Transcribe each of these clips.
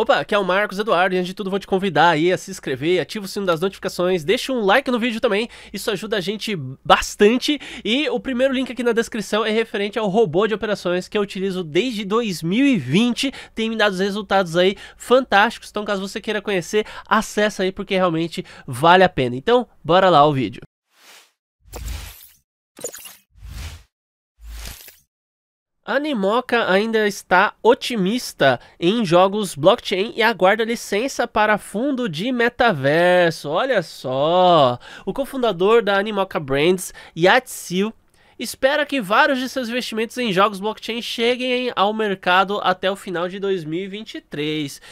Opa, aqui é o Marcos Eduardo e antes de tudo vou te convidar aí a se inscrever, ativa o sino das notificações, deixa um like no vídeo também, isso ajuda a gente bastante. E o primeiro link aqui na descrição é referente ao robô de operações que eu utilizo desde 2020, tem me dado resultados aí fantásticos, então caso você queira conhecer, acessa aí porque realmente vale a pena. Então, bora lá ao vídeo. A Nimoca ainda está otimista em jogos blockchain e aguarda licença para fundo de metaverso. Olha só! O cofundador da Animoca Brands, Yatsil, espera que vários de seus investimentos em jogos blockchain cheguem ao mercado até o final de 2023.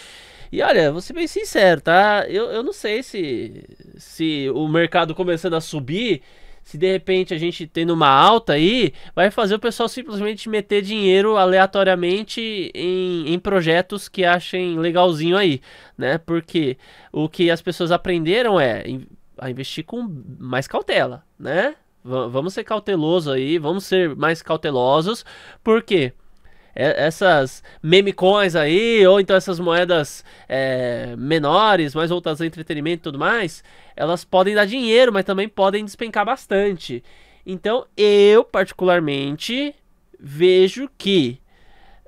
E olha, vou ser bem sincero, tá? Eu, eu não sei se, se o mercado começando a subir se de repente a gente tendo uma alta aí, vai fazer o pessoal simplesmente meter dinheiro aleatoriamente em, em projetos que achem legalzinho aí, né? Porque o que as pessoas aprenderam é a investir com mais cautela, né? V vamos ser cauteloso aí, vamos ser mais cautelosos, porque quê? essas meme coins aí, ou então essas moedas é, menores, mais voltadas ao entretenimento e tudo mais, elas podem dar dinheiro, mas também podem despencar bastante. Então, eu particularmente vejo que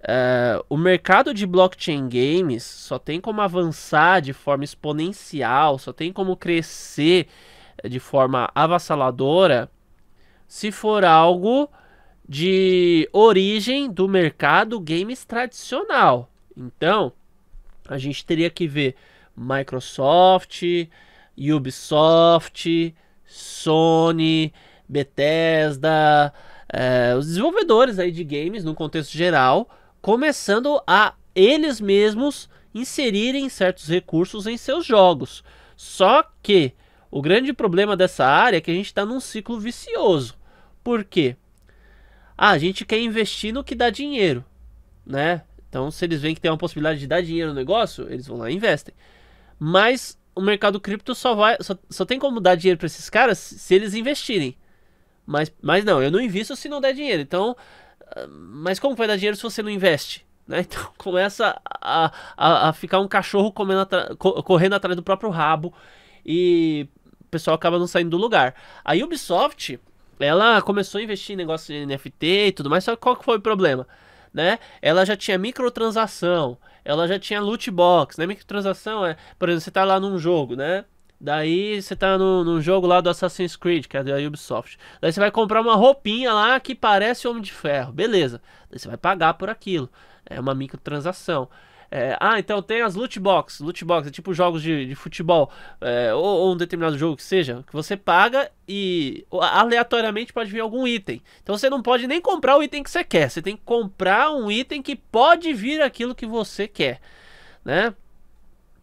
uh, o mercado de blockchain games só tem como avançar de forma exponencial, só tem como crescer é, de forma avassaladora se for algo de origem do mercado games tradicional. Então, a gente teria que ver Microsoft, Ubisoft, Sony, Bethesda, é, os desenvolvedores aí de games no contexto geral, começando a eles mesmos inserirem certos recursos em seus jogos. Só que o grande problema dessa área é que a gente está num ciclo vicioso. Por quê? ah, a gente quer investir no que dá dinheiro, né? Então, se eles veem que tem uma possibilidade de dar dinheiro no negócio, eles vão lá e investem. Mas o mercado cripto só vai, só, só tem como dar dinheiro para esses caras se eles investirem. Mas, mas não, eu não invisto se não der dinheiro. Então, ah, mas como vai dar dinheiro se você não investe? Né? Então começa a, a, a ficar um cachorro atra correndo atrás do próprio rabo e o pessoal acaba não saindo do lugar. A Ubisoft, ela começou a investir em negócio de NFT e tudo mais, só que qual que foi o problema? Né? Ela já tinha microtransação, ela já tinha loot box, né? Microtransação é, por exemplo, você tá lá num jogo, né? Daí você tá no, no jogo lá do Assassin's Creed, que é da Ubisoft. Daí você vai comprar uma roupinha lá que parece Homem de Ferro, beleza. Daí você vai pagar por aquilo. É uma microtransação. É, ah, então tem as loot box. Loot box é tipo jogos de, de futebol é, ou, ou, um determinado jogo que seja, que você paga e aleatoriamente pode vir algum item. Então você não pode nem comprar o item que você quer. Você tem que comprar um item que pode vir aquilo que você quer, né?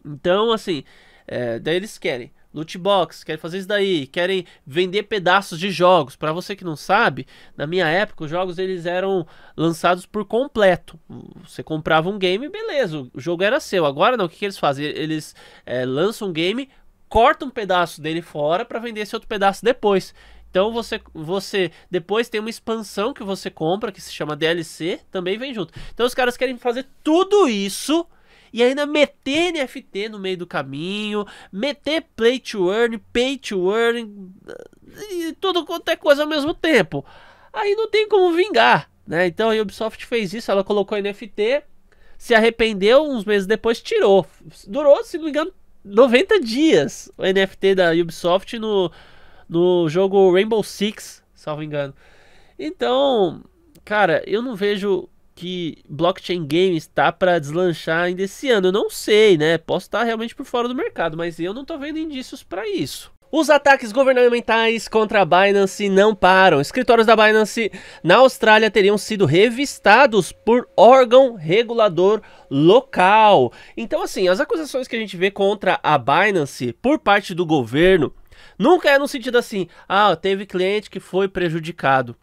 Então, assim, é, daí eles querem loot box, querem fazer isso daí, querem vender pedaços de jogos. Para você que não sabe, na minha época os jogos eles eram lançados por completo. Você comprava um game, beleza, o jogo era seu. Agora não, o que, que eles fazem? Eles é, lançam um game, cortam um pedaço dele fora para vender esse outro pedaço depois. Então você, você depois tem uma expansão que você compra que se chama DLC, também vem junto. Então os caras querem fazer tudo isso e ainda meter NFT no meio do caminho, meter play to earn, pay to earn, e tudo quanto é coisa ao mesmo tempo. Aí não tem como vingar, né? Então a Ubisoft fez isso, ela colocou NFT, se arrependeu, uns meses depois tirou. Durou, se não me engano, 90 dias o NFT da Ubisoft no, no jogo Rainbow Six, salvo engano. Então, cara, eu não vejo que blockchain games está para deslanchar ainda esse ano. Eu não sei, né? Posso estar realmente por fora do mercado, mas eu não estou vendo indícios para isso. Os ataques governamentais contra a Binance não param. Escritórios da Binance na Austrália teriam sido revistados por órgão regulador local. Então, assim, as acusações que a gente vê contra a Binance por parte do governo nunca é no sentido assim: ah, teve cliente que foi prejudicado.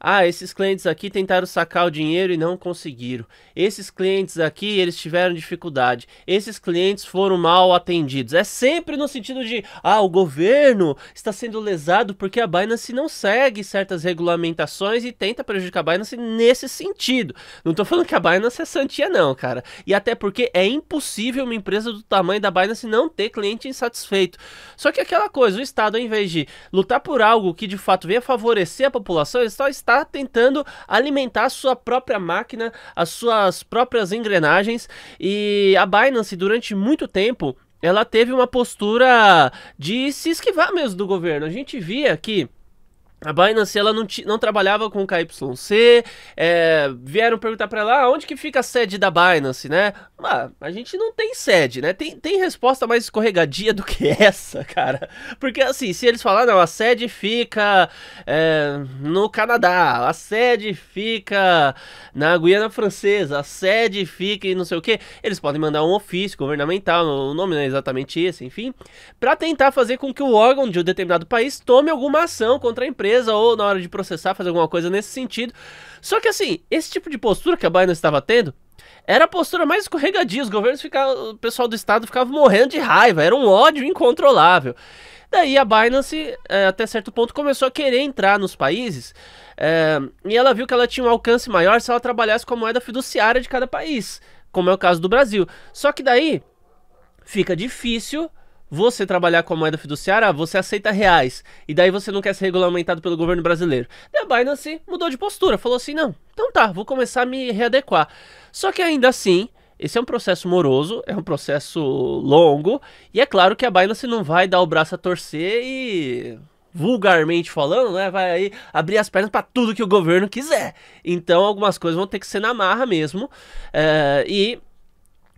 Ah, esses clientes aqui tentaram sacar o dinheiro e não conseguiram. Esses clientes aqui, eles tiveram dificuldade. Esses clientes foram mal atendidos. É sempre no sentido de, ah, o governo está sendo lesado porque a Binance não segue certas regulamentações e tenta prejudicar a Binance nesse sentido. Não estou falando que a Binance é santinha não, cara. E até porque é impossível uma empresa do tamanho da Binance não ter cliente insatisfeito. Só que aquela coisa, o Estado, ao invés de lutar por algo que de fato venha favorecer a população, ele só está está tentando alimentar a sua própria máquina, as suas próprias engrenagens. E a Binance, durante muito tempo, ela teve uma postura de se esquivar mesmo do governo. A gente via que a Binance, ela não, não trabalhava com KYC, é, vieram perguntar para ela, ah, onde que fica a sede da Binance, né? Ah, a gente não tem sede, né? Tem, tem resposta mais escorregadia do que essa, cara. Porque, assim, se eles falar, não, a sede fica é, no Canadá, a sede fica na Guiana Francesa, a sede fica em não sei o que, eles podem mandar um ofício governamental, o nome não é exatamente esse, enfim, para tentar fazer com que o órgão de um determinado país tome alguma ação contra a empresa empresa ou na hora de processar, fazer alguma coisa nesse sentido. Só que assim, esse tipo de postura que a Binance estava tendo era a postura mais escorregadia. Os governos ficavam, o pessoal do estado ficava morrendo de raiva, era um ódio incontrolável. Daí a Binance, eh, até certo ponto, começou a querer entrar nos países é, e ela viu que ela tinha um alcance maior se ela trabalhasse com a moeda fiduciária de cada país, como é o caso do Brasil. Só que daí fica difícil você trabalhar com a moeda fiduciária, você aceita reais, e daí você não quer ser regulamentado pelo governo brasileiro. Daí a Binance mudou de postura, falou assim: não, então tá, vou começar a me readequar. Só que ainda assim, esse é um processo moroso, é um processo longo, e é claro que a Binance não vai dar o braço a torcer e vulgarmente falando, né, vai aí abrir as pernas para tudo que o governo quiser. Então algumas coisas vão ter que ser na marra mesmo. É, e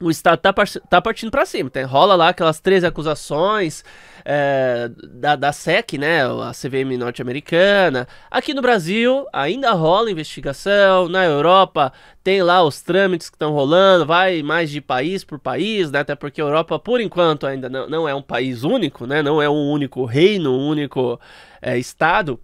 o Estado tá, tá partindo para cima. Tem, rola lá aquelas três acusações é, da, da SEC, né, a CVM norte-americana. Aqui no Brasil ainda rola investigação, na Europa tem lá os trâmites que estão rolando, vai mais de país por país, né, até porque a Europa, por enquanto, ainda não, não é um país único, né, não é um único reino, um único é, Estado.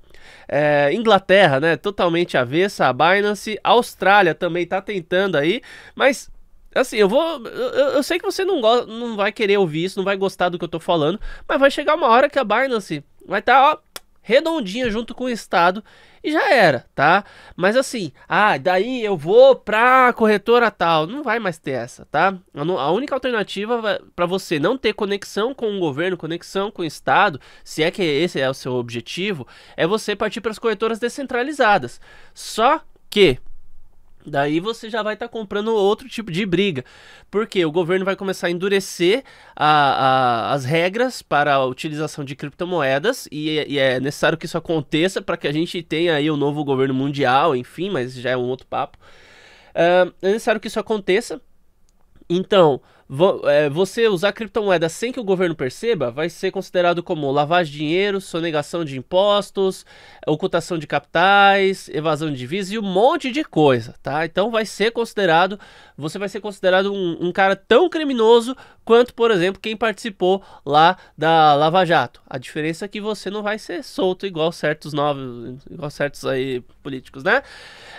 É, Inglaterra, né, totalmente avessa a Binance. Austrália também está tentando aí, mas Assim, eu vou. Eu, eu sei que você não, não vai querer ouvir isso, não vai gostar do que eu tô falando, mas vai chegar uma hora que a Binance assim, vai estar, tá, ó, redondinha junto com o Estado e já era, tá? Mas assim, ah, daí eu vou pra corretora tal, não vai mais ter essa, tá? A única alternativa para você não ter conexão com o governo, conexão com o Estado, se é que esse é o seu objetivo, é você partir para as corretoras descentralizadas. Só que Daí você já vai estar tá comprando outro tipo de briga. Porque o governo vai começar a endurecer a, a, as regras para a utilização de criptomoedas. E, e é necessário que isso aconteça para que a gente tenha aí o um novo governo mundial, enfim, mas já é um outro papo. Uh, é necessário que isso aconteça. Então, é, você usar criptomoeda sem que o governo perceba vai ser considerado como lavagem de dinheiro, sonegação de impostos, ocultação de capitais, evasão de divisas e um monte de coisa, tá? Então vai ser considerado, você vai ser considerado um, um cara tão criminoso quanto, por exemplo, quem participou lá da Lava Jato. A diferença é que você não vai ser solto igual certos novos, igual certos aí políticos, né?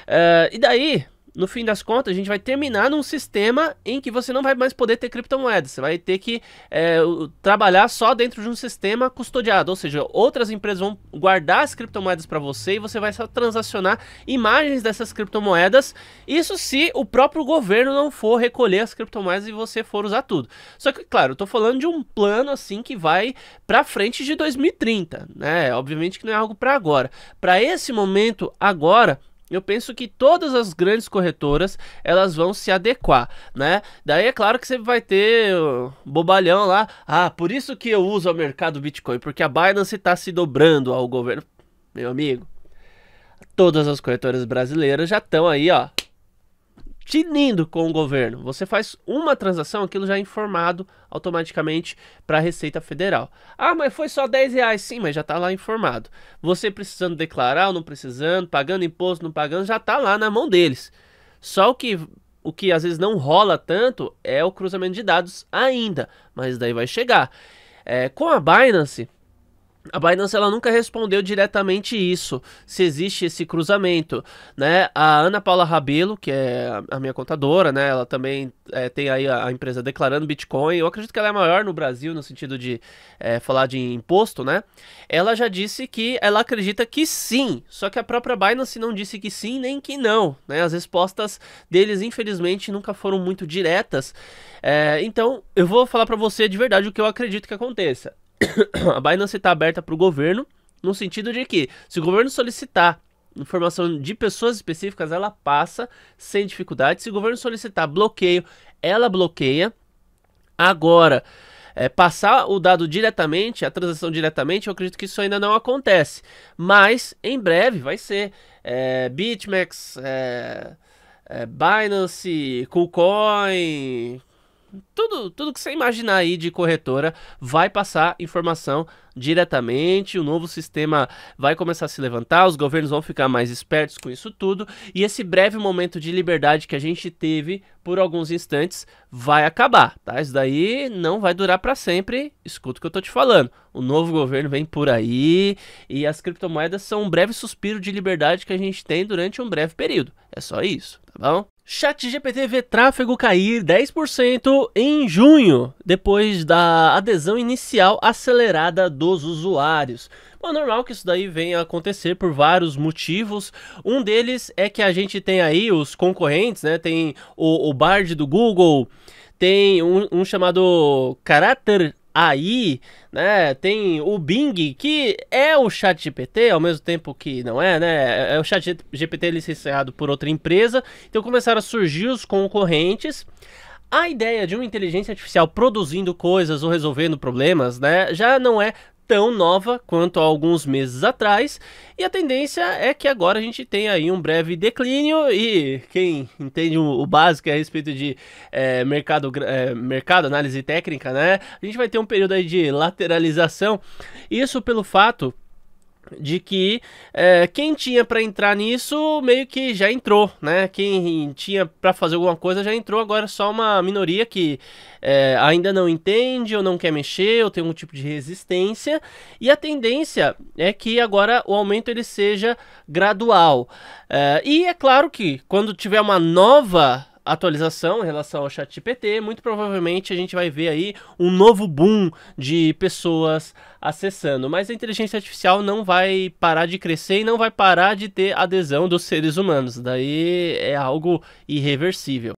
Uh, e daí no fim das contas, a gente vai terminar num sistema em que você não vai mais poder ter criptomoedas. Você vai ter que é, trabalhar só dentro de um sistema custodiado. Ou seja, outras empresas vão guardar as criptomoedas para você e você vai só transacionar imagens dessas criptomoedas. Isso se o próprio governo não for recolher as criptomoedas e você for usar tudo. Só que, claro, eu tô falando de um plano assim que vai para frente de 2030, né? Obviamente que não é algo para agora. Para esse momento agora, eu penso que todas as grandes corretoras elas vão se adequar, né? Daí é claro que você vai ter uh, bobalhão lá. Ah, por isso que eu uso o mercado Bitcoin, porque a Binance está se dobrando ao governo. Meu amigo, todas as corretoras brasileiras já estão aí, ó, tinindo com o governo. Você faz uma transação, aquilo já é informado automaticamente para a Receita Federal. Ah, mas foi só 10 reais. Sim, mas já está lá informado. Você precisando declarar ou não precisando, pagando imposto, não pagando, já está lá na mão deles. Só o que o que às vezes não rola tanto é o cruzamento de dados ainda, mas daí vai chegar. É, com a Binance, a Binance ela nunca respondeu diretamente isso, se existe esse cruzamento, né? A Ana Paula Rabelo, que é a minha contadora, né? Ela também é, tem aí a, empresa declarando Bitcoin. Eu acredito que ela é maior no Brasil no sentido de é, falar de imposto, né? Ela já disse que ela acredita que sim, só que a própria Binance não disse que sim nem que não, né? As respostas deles infelizmente nunca foram muito diretas. É, então eu vou falar para você de verdade o que eu acredito que aconteça. a Binance está aberta para o governo, no sentido de que, se o governo solicitar informação de pessoas específicas, ela passa sem dificuldade. Se o governo solicitar bloqueio, ela bloqueia. Agora, é, passar o dado diretamente, a transação diretamente, eu acredito que isso ainda não acontece. Mas em breve vai ser. É, BitMEX, é, é, Binance, KuCoin, tudo, tudo que você imaginar aí de corretora vai passar informação diretamente. O novo sistema vai começar a se levantar, os governos vão ficar mais espertos com isso tudo. E esse breve momento de liberdade que a gente teve por alguns instantes vai acabar, tá? Isso daí não vai durar para sempre. Escuta o que eu tô te falando. O novo governo vem por aí e as criptomoedas são um breve suspiro de liberdade que a gente tem durante um breve período. É só isso, tá bom? ChatGPT vê tráfego cair 10% em junho, depois da adesão inicial acelerada dos usuários. Bom, normal que isso daí venha a acontecer por vários motivos. Um deles é que a gente tem aí os concorrentes, né? Tem o, o Bard do Google, tem um, um chamado Character aí, né? Tem o Bing, que é o Chat GPT, ao mesmo tempo que não é, né? É, é o Chat GPT é licenciado por outra empresa. Então começaram a surgir os concorrentes. A ideia de uma inteligência artificial produzindo coisas ou resolvendo problemas, né, já não é tão nova quanto há alguns meses atrás, e a tendência é que agora a gente tenha aí um breve declínio, e quem entende o básico é a respeito de é, mercado, é, mercado, análise técnica, né? A gente vai ter um período aí de lateralização, isso pelo fato de que é, quem tinha para entrar nisso meio que já entrou, né? Quem tinha para fazer alguma coisa já entrou, agora é só uma minoria que é, ainda não entende ou não quer mexer ou tem algum tipo de resistência. E a tendência é que agora o aumento ele seja gradual. É, e é claro que quando tiver uma nova atualização em relação ao chat GPT, muito provavelmente a gente vai ver aí um novo boom de pessoas acessando. Mas a inteligência artificial não vai parar de crescer e não vai parar de ter adesão dos seres humanos. Daí é algo irreversível.